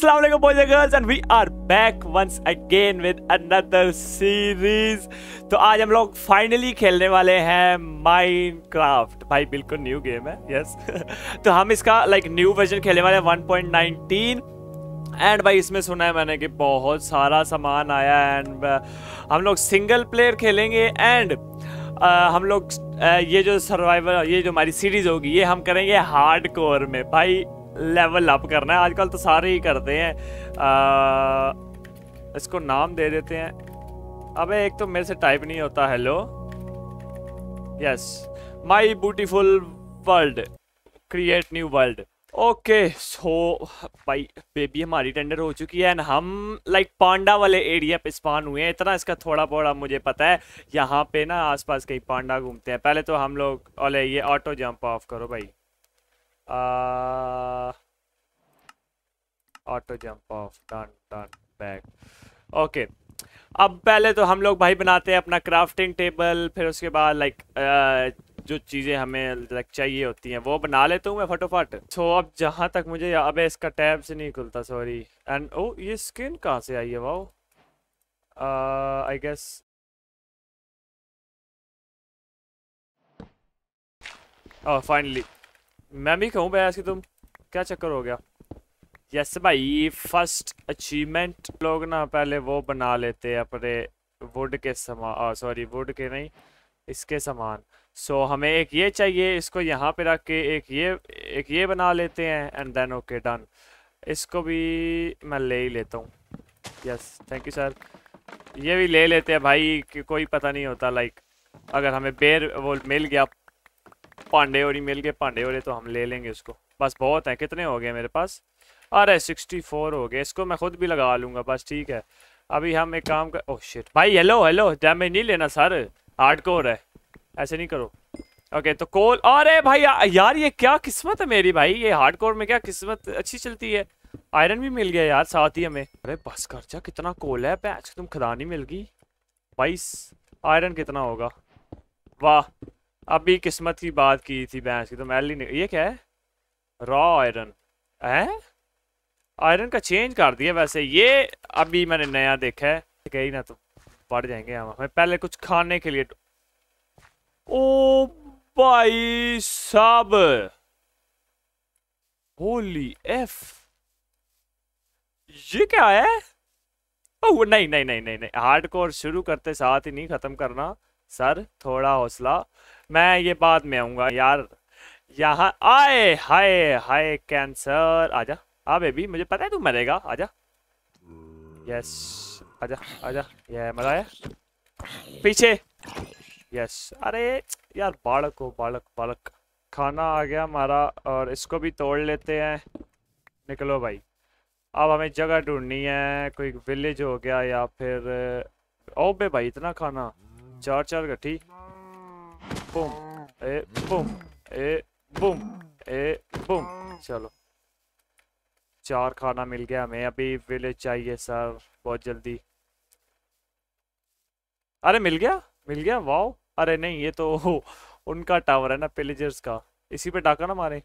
Assalamu alaikum boys and girls and we are back once again with another series तो आज हम लोग finally खेलने वाले हैं माइनक्राफ्ट भाई बिल्कुल न्यू गेम है यस yes. तो हम इसका लाइक न्यू वर्जन खेलने वाले हैं 1.19 एंड भाई इसमें सुना है मैंने कि बहुत सारा सामान आया एंड uh, हम लोग सिंगल प्लेयर खेलेंगे एंड Uh, हम लोग uh, ये जो सर्वाइवर ये जो हमारी सीरीज होगी ये हम करेंगे हार्ड कोर में भाई लेवल अप करना है आजकल तो सारे ही करते हैं आ, इसको नाम दे देते हैं अबे एक तो मेरे से टाइप नहीं होता hello yes my beautiful world create new world okay so भाई बेबी हमारी टेंडर हो चुकी है एंड हम लाइक like, पांडा वाले एरिया पे स्पान हुए हैं इतना इसका थोड़ा बहुत मुझे पता है यहाँ पे ना आसपास कहीं पांडा घूमते हैं पहले तो हम लोग ओले ये ऑटो जंप ऑफ करो भाई auto jump off turn turn back okay अब पहले तो हम लोग भाई बनाते हैं अपना क्राफ्टिंग टेबल फिर उसके बाद लाइक uh, जो चीज़ें हमें लाइक चाहिए होती हैं वो बना लेता हूँ मैं फटोफट सो तो so, अब जहाँ तक मुझे अब इसका टैब से नहीं खुलता सॉरी एंड ओ ये स्किन कहाँ से आई है वाओ आई गेस फाइनली मैं भी कहूँ भाई ऐसे तुम क्या चक्कर हो गया यस भाई फर्स्ट अचीवमेंट लोग ना पहले वो बना लेते अपने वुड के सामान सॉरी वुड के नहीं इसके सामान सो so, हमें एक ये चाहिए इसको यहाँ पे रख के एक ये एक ये बना लेते हैं एंड देन ओके डन इसको भी मैं ले ही लेता हूँ यस थैंक यू सर ये भी ले लेते हैं भाई कि कोई पता नहीं होता लाइक अगर हमें बेर वो मिल गया पांडे और ही मिल गए पांडे और तो हम ले लेंगे उसको बस बहुत है कितने हो गए मेरे पास अरे सिक्सटी फोर हो गए इसको मैं खुद भी लगा लूँगा बस ठीक है अभी हम एक काम कर ओह oh शिट भाई हेलो हेलो डैमेज नहीं लेना सर हार्ड कोर है ऐसे नहीं करो ओके तो कोल अरे भाई या, यार ये क्या किस्मत है मेरी भाई ये हार्ड कोर में क्या किस्मत अच्छी चलती है आयरन भी मिल गया यार साथ ही हमें अरे बस कर जा कितना कोल है पैच तुम खदानी मिल गई बाईस आयरन कितना होगा वाह अभी किस्मत की बात की थी भैंस की तो मैली नहीं ये क्या है रॉ आयरन है आयरन का चेंज कर दिया वैसे ये अभी मैंने नया देखा है गई ना तो पड़ जाएंगे हम हमें पहले कुछ खाने के लिए ओ भाई साहब होली एफ ये क्या है ओ नहीं नहीं नहीं नहीं नहीं कोर शुरू करते साथ ही नहीं खत्म करना सर थोड़ा हौसला मैं ये बाद में आऊंगा यार यहाँ आए हाय हाय कैंसर आजा आ बेबी मुझे पता है तू मरेगा आजा यस आजा आजा ये मजा आया पीछे यस अरे यार बालक हो बालक बालक खाना आ गया हमारा और इसको भी तोड़ लेते हैं निकलो भाई अब हमें जगह ढूंढनी है कोई विलेज हो गया या फिर ओ बे भाई इतना खाना चार चार गठी boom a boom a boom a boom चलो चार खाना मिल गया हमें अभी विलेज चाहिए सर बहुत जल्दी अरे मिल गया मिल गया वाओ अरे नहीं ये तो उनका टावर है ना पिलेजर्स का इसी पे डाका ना मारे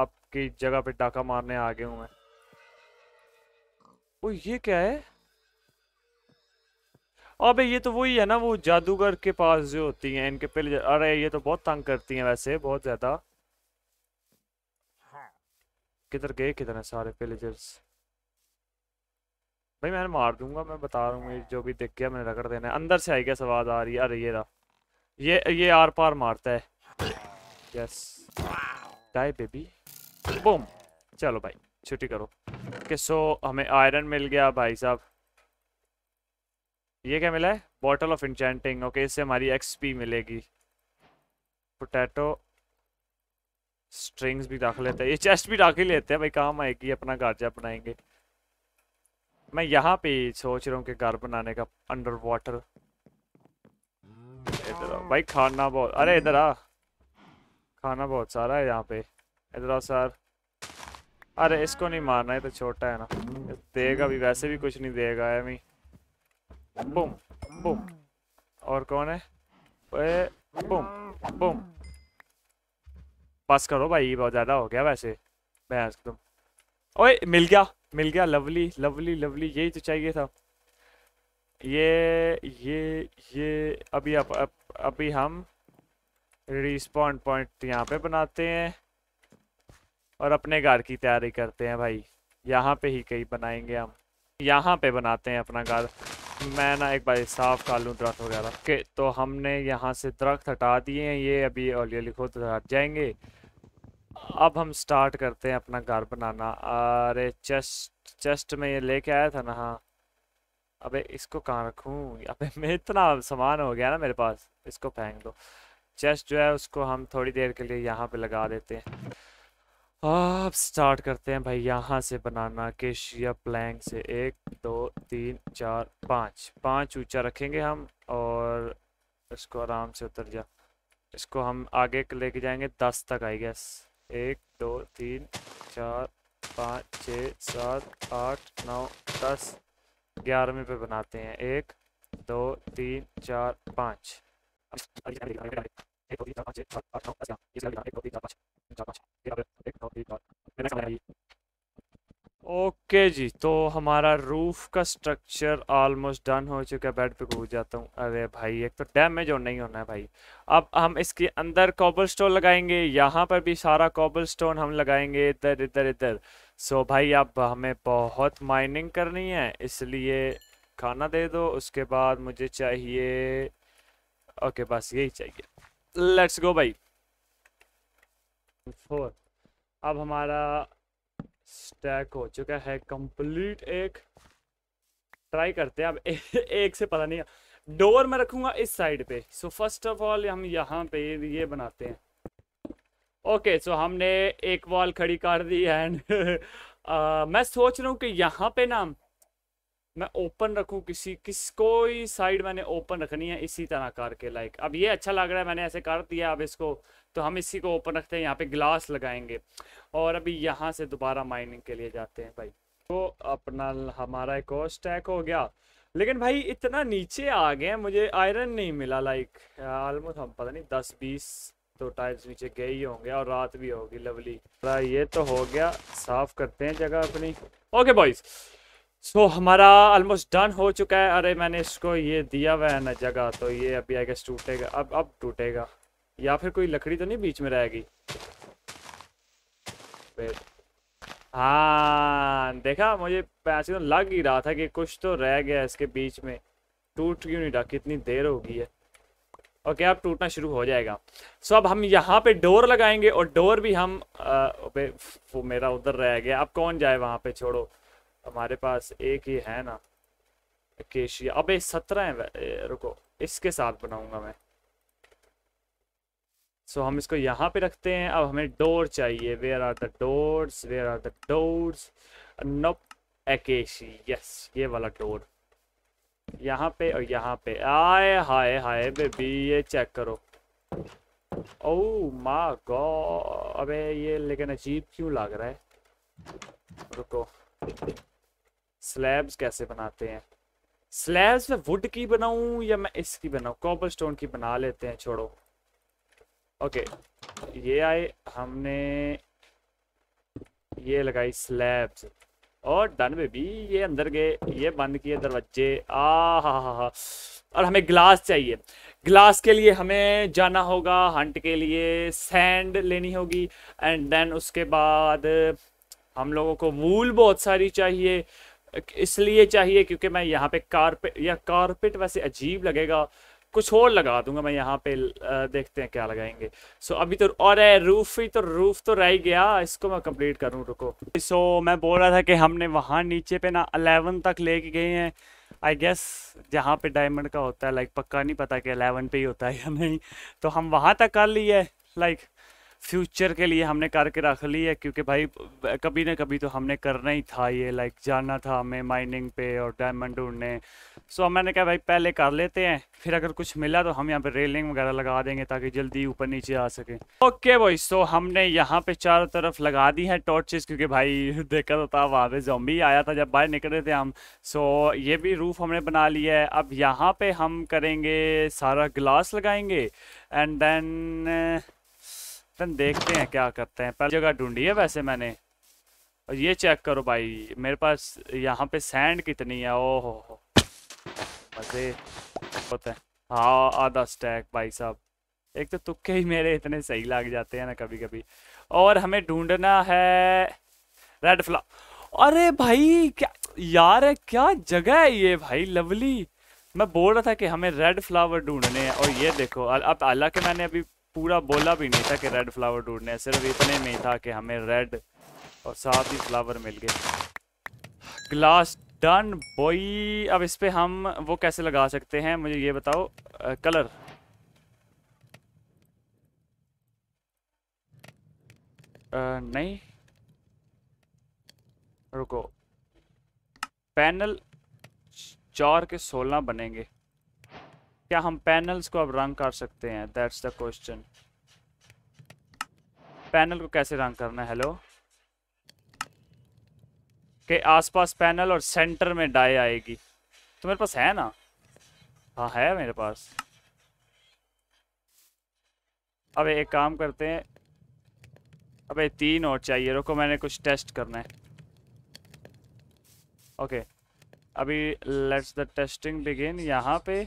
आपकी जगह पे डाका मारने आ गए हूँ मैं ओ ये क्या है अबे ये तो वही है ना वो जादूगर के पास जो होती हैं इनके पहले अरे ये तो बहुत तंग करती हैं वैसे बहुत ज़्यादा हाँ। किधर गए किधर है सारे पिलेजर्स भाई मैं मार दूंगा मैं बता रहा हूँ जो भी देख गया मैंने रगड़ देना है अंदर से आई क्या आवाज आ रही है अरे ये रहा ये ये आर पार मारता है यस डाई बेबी बूम चलो भाई छुट्टी करो कि सो हमें आयरन मिल गया भाई साहब ये क्या मिला है बॉटल ऑफ इंचेंटिंग ओके इससे हमारी एक्सपी मिलेगी पोटैटो स्ट्रिंग्स भी रख लेते हैं ये चेस्ट भी रख ही लेते हैं भाई काम आएगी अपना घर जब बनाएंगे मैं यहाँ पे सोच रहा हूँ कि घर बनाने का अंडर वाटर इधर भाई खाना बहुत अरे इधर आ खाना बहुत सारा है यहाँ पे इधर आ सर अरे इसको नहीं मारना है तो छोटा है ना देगा भी वैसे भी कुछ नहीं देगा एम बूम बूम और कौन है ए, बूम बुम बस करो भाई बहुत ज़्यादा हो गया वैसे भैंस तुम ओए मिल गया मिल गया लवली लवली लवली यही तो चाहिए था ये ये ये अभी अप, अप, अभी हम रिस्पॉन्ड पॉइंट यहाँ पे बनाते हैं और अपने घर की तैयारी करते हैं भाई यहाँ पे ही कहीं बनाएंगे हम यहाँ पे बनाते हैं अपना घर मैं ना एक बार साफ कर लूँ दरख्त वगैरह के तो हमने यहाँ से दरख्त हटा दिए हैं ये अभी और ये लिखो तो हट जाएंगे अब हम स्टार्ट करते हैं अपना घर बनाना अरे चेस्ट चेस्ट में ये लेके आया था ना हाँ अबे इसको कहाँ रखूँ अबे मैं इतना सामान हो गया ना मेरे पास इसको फेंक दो चेस्ट जो है उसको हम थोड़ी देर के लिए यहाँ पे लगा देते हैं आप स्टार्ट करते हैं भाई यहाँ से बनाना केशिया प्लैंग से एक दो तीन चार पाँच पाँच ऊंचा रखेंगे हम और इसको आराम से उतर जा इसको हम आगे लेके जाएंगे दस तक आई गैस एक दो तीन चार पाँच छः सात आठ नौ दस ग्यारहवें पे बनाते हैं एक दो तीन चार पाँच ओके जी तो हमारा रूफ का स्ट्रक्चर ऑलमोस्ट डन हो चुका है बेड पे घूम जाता हूँ अरे भाई एक तो डैमेज और नहीं होना है भाई अब हम इसके अंदर कॉबल स्टोन लगाएंगे यहाँ पर भी सारा कॉबल स्टोन हम लगाएंगे इधर इधर इधर सो भाई अब हमें बहुत माइनिंग करनी है इसलिए खाना दे दो उसके बाद मुझे चाहिए ओके बस यही चाहिए लेट्स गो भाई फोर अब हमारा स्टैक हो चुका है कंप्लीट एक ट्राई करते हैं अब ए, एक से पता नहीं डोर मैं रखूंगा इस साइड पे सो फर्स्ट ऑफ ऑल हम यहाँ पे ये बनाते हैं ओके okay, सो so हमने एक वॉल खड़ी कर दी एंड मैं सोच रहा हूँ कि यहाँ पे ना मैं ओपन रखूँ किसी किस कोई साइड मैंने ओपन रखनी है इसी तरह करके लाइक अब ये अच्छा लग रहा है मैंने ऐसे कर दिया अब इसको तो हम इसी को ओपन रखते हैं यहाँ पे ग्लास लगाएंगे और अभी यहाँ से दोबारा माइनिंग के लिए जाते हैं भाई तो अपना हमारा एक और स्टैक हो गया लेकिन भाई इतना नीचे आ गए मुझे आयरन नहीं मिला लाइक ऑलमोस्ट हम पता नहीं दस बीस तो टाइल्स नीचे गए ही होंगे और रात भी होगी लवली तो ये तो हो गया साफ करते हैं जगह अपनी ओके बॉइज़ सो so, हमारा ऑलमोस्ट डन हो चुका है अरे मैंने इसको ये दिया हुआ है ना जगह तो ये अभी आई गेस टूटेगा अब अब टूटेगा या फिर कोई लकड़ी तो नहीं बीच में रहेगी हाँ देखा मुझे ऐसे तो लग ही रहा था कि कुछ तो रह गया इसके बीच में टूट क्यों नहीं रहा कितनी देर हो गई है ओके अब टूटना शुरू हो जाएगा सो अब हम यहाँ पे डोर लगाएंगे और डोर भी हम आ, वो मेरा उधर रह गया अब कौन जाए वहाँ पे छोड़ो हमारे पास एक ही है ना केशिया अबे सत्रह है रुको इसके साथ बनाऊंगा मैं सो so, हम इसको यहाँ पे रखते हैं अब हमें डोर चाहिए where are the doors where are the doors नप एकेशी यस ये वाला डोर यहाँ पे और यहाँ पे आए हाय हाय बेबी ये चेक करो ओ माँ गो अबे ये लेकिन अजीब क्यों लग रहा है रुको स्लैब्स कैसे बनाते हैं स्लैब्स में वुड की बनाऊं या मैं इसकी बनाऊं कॉपर स्टोन की बना लेते हैं छोड़ो ओके ये आए हमने ये लगाई स्लैब्स और डन बेबी ये अंदर गए ये बंद किए दरवाजे आ हा हा हा और हमें ग्लास चाहिए ग्लास के लिए हमें जाना होगा हंट के लिए सैंड लेनी होगी एंड देन उसके बाद हम लोगों को वूल बहुत सारी चाहिए इसलिए चाहिए क्योंकि मैं यहाँ पे कारपेट या कारपेट वैसे अजीब लगेगा कुछ और लगा दूंगा मैं यहाँ पे देखते हैं क्या लगाएंगे सो so, अभी तो और रूफ ही तो रूफ तो रह गया इसको मैं कंप्लीट करूँ रुको सो so, मैं बोल रहा था कि हमने वहाँ नीचे पे ना अलेवन तक लेके गए हैं आई गेस जहाँ पे डायमंड का होता है लाइक पक्का नहीं पता कि अलेवन पे ही होता है या नहीं तो हम वहाँ तक कर लिए लाइक फ्यूचर के लिए हमने करके रख ली है क्योंकि भाई कभी ना कभी तो हमने करना ही था ये लाइक जाना था हमें माइनिंग पे और डायमंड ढूंढने सो मैंने कहा भाई पहले कर लेते हैं फिर अगर कुछ मिला तो हम यहाँ पे रेलिंग वगैरह लगा देंगे ताकि जल्दी ऊपर नीचे आ सके ओके भाई सो हमने यहाँ पे चारों तरफ लगा दी है टॉर्चेस क्योंकि भाई देखा तो था वहाँ पे जोम्बी आया था जब बाहर निकले थे हम सो ये भी रूफ हमने बना लिया है अब यहाँ पे हम करेंगे सारा ग्लास लगाएंगे एंड देन तन देखते हैं क्या करते हैं पहली जगह ढूंढी है वैसे मैंने और ये चेक करो भाई मेरे पास यहाँ पे सैंड कितनी है ओ हो मज़े होते हैं हाँ आधा स्टैक भाई साहब एक तो तुक्के ही मेरे इतने सही लग जाते हैं ना कभी कभी और हमें ढूंढना है रेड फ्ला अरे भाई क्या यार क्या जगह है ये भाई लवली मैं बोल रहा था कि हमें रेड फ्लावर ढूंढने हैं और ये देखो अब हालांकि मैंने अभी पूरा बोला भी नहीं था कि रेड फ्लावर ढूंढने सिर्फ इतने में ही था कि हमें रेड और साथ ही फ्लावर मिल गए ग्लास डन बोई अब इस पर हम वो कैसे लगा सकते हैं मुझे ये बताओ आ, कलर आ, नहीं रुको पैनल चार के सोलह बनेंगे क्या हम पैनल्स को अब रंग कर सकते हैं दैट्स द क्वेश्चन पैनल को कैसे रंग करना है हेलो के आसपास पैनल और सेंटर में डाई आएगी तो मेरे पास है ना हाँ है मेरे पास अब एक काम करते हैं अबे तीन और चाहिए रुको मैंने कुछ टेस्ट करना है ओके अभी लेट्स द टेस्टिंग बिगिन यहाँ पे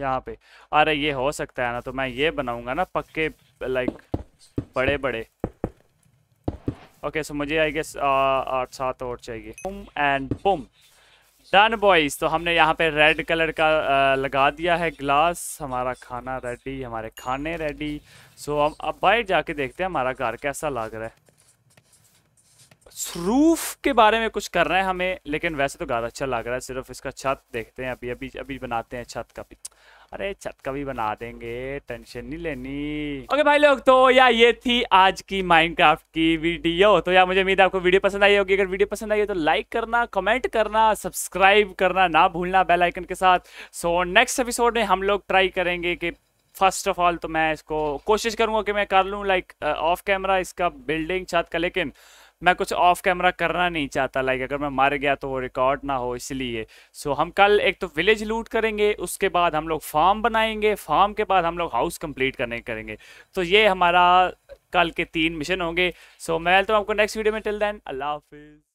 यहाँ पे अरे ये हो सकता है ना तो मैं ये बनाऊंगा ना पक्के लाइक बड़े बड़े ओके सो मुझे आई गेस आठ सात और चाहिए बुम एंड बुम डन बॉयज तो हमने यहाँ पे रेड कलर का आ, लगा दिया है ग्लास हमारा खाना रेडी हमारे खाने रेडी सो हम अब बाहर जाके देखते हैं हमारा घर कैसा लग रहा है रूफ के बारे में कुछ कर रहे हैं हमें लेकिन वैसे तो घर अच्छा लग रहा है सिर्फ इसका छत देखते हैं अभी अभी अभी बनाते हैं छत का भी अरे छत का भी बना देंगे टेंशन नहीं लेनी ओके okay भाई लोग तो या ये थी आज की माइनक्राफ्ट की वीडियो तो या मुझे उम्मीद है आपको वीडियो पसंद आई होगी अगर वीडियो पसंद आई हो तो लाइक करना कमेंट करना सब्सक्राइब करना ना भूलना बेल आइकन के साथ सो नेक्स्ट एपिसोड में हम लोग ट्राई करेंगे कि फर्स्ट ऑफ ऑल तो मैं इसको कोशिश करूंगा कि मैं कर लूँ लाइक ऑफ कैमरा इसका बिल्डिंग छत का लेकिन मैं कुछ ऑफ कैमरा करना नहीं चाहता लाइक अगर मैं मर गया तो वो रिकॉर्ड ना हो इसलिए सो हम कल एक तो विलेज लूट करेंगे उसके बाद हम लोग फार्म बनाएंगे फार्म के बाद हम लोग हाउस कंप्लीट करने करेंगे तो ये हमारा कल के तीन मिशन होंगे सो मैं तो आपको नेक्स्ट वीडियो में टिल देन अल्लाह हाफिज़